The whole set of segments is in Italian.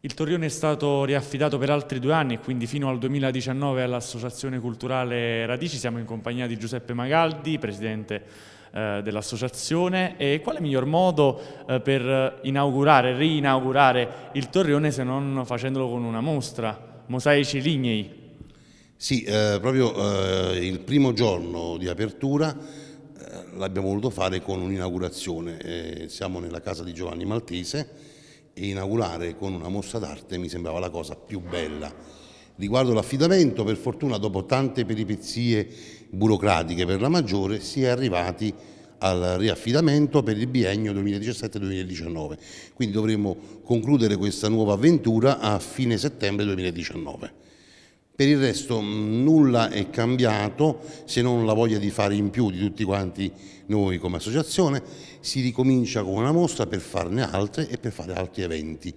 Il Torrione è stato riaffidato per altri due anni quindi fino al 2019 all'Associazione Culturale Radici. Siamo in compagnia di Giuseppe Magaldi, presidente eh, dell'associazione. E quale miglior modo eh, per inaugurare, rinaugurare il Torrione se non facendolo con una mostra, Mosaici Lignei? Sì, eh, proprio eh, il primo giorno di apertura eh, l'abbiamo voluto fare con un'inaugurazione. Eh, siamo nella casa di Giovanni Maltese e inaugurare con una mossa d'arte mi sembrava la cosa più bella. Riguardo l'affidamento, per fortuna dopo tante peripezie burocratiche per la maggiore si è arrivati al riaffidamento per il biennio 2017-2019, quindi dovremo concludere questa nuova avventura a fine settembre 2019. Per il resto mm, nulla è cambiato se non la voglia di fare in più di tutti quanti noi come associazione. Si ricomincia con una mostra per farne altre e per fare altri eventi.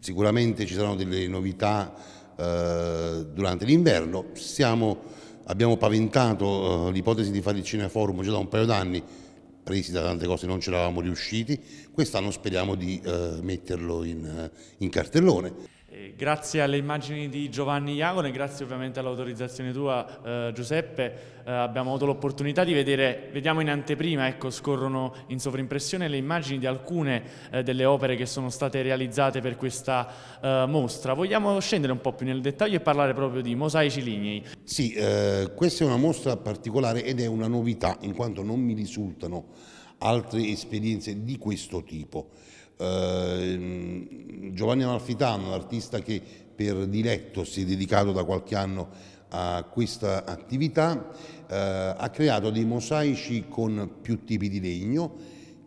Sicuramente ci saranno delle novità eh, durante l'inverno. abbiamo paventato eh, l'ipotesi di fare il Cineforum già da un paio d'anni, presi da tante cose non ce l'avamo riusciti. Quest'anno speriamo di eh, metterlo in, eh, in cartellone grazie alle immagini di Giovanni Iagone, grazie ovviamente all'autorizzazione tua eh, Giuseppe, eh, abbiamo avuto l'opportunità di vedere, vediamo in anteprima, ecco, scorrono in sovrimpressione le immagini di alcune eh, delle opere che sono state realizzate per questa eh, mostra. Vogliamo scendere un po' più nel dettaglio e parlare proprio di mosaici lignei. Sì, eh, questa è una mostra particolare ed è una novità in quanto non mi risultano altre esperienze di questo tipo. Ehm, Giovanni Amalfitano, artista che per diletto si è dedicato da qualche anno a questa attività, eh, ha creato dei mosaici con più tipi di legno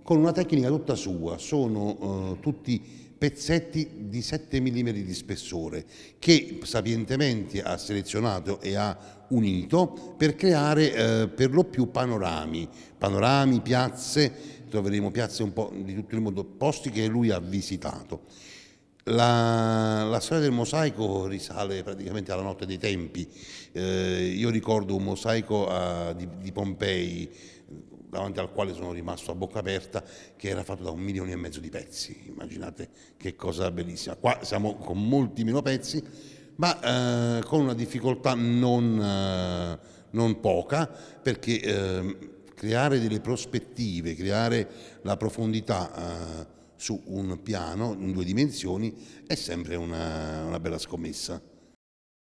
con una tecnica tutta sua, sono eh, tutti pezzetti di 7 mm di spessore che sapientemente ha selezionato e ha unito per creare eh, per lo più panorami, panorami, piazze, troveremo piazze un po' di tutto il mondo, posti che lui ha visitato. La, la, storia del mosaico risale praticamente alla notte dei tempi. Eh, io ricordo un mosaico a, eh, di, di Pompei davanti al quale sono rimasto a bocca aperta, che era fatto da un milione e mezzo di pezzi. Immaginate che cosa bellissima. Qua siamo con molti meno pezzi, ma eh, con una difficoltà non, eh, non poca, perché eh, creare delle prospettive, creare la profondità eh, su un piano in due dimensioni è sempre una, una bella scommessa.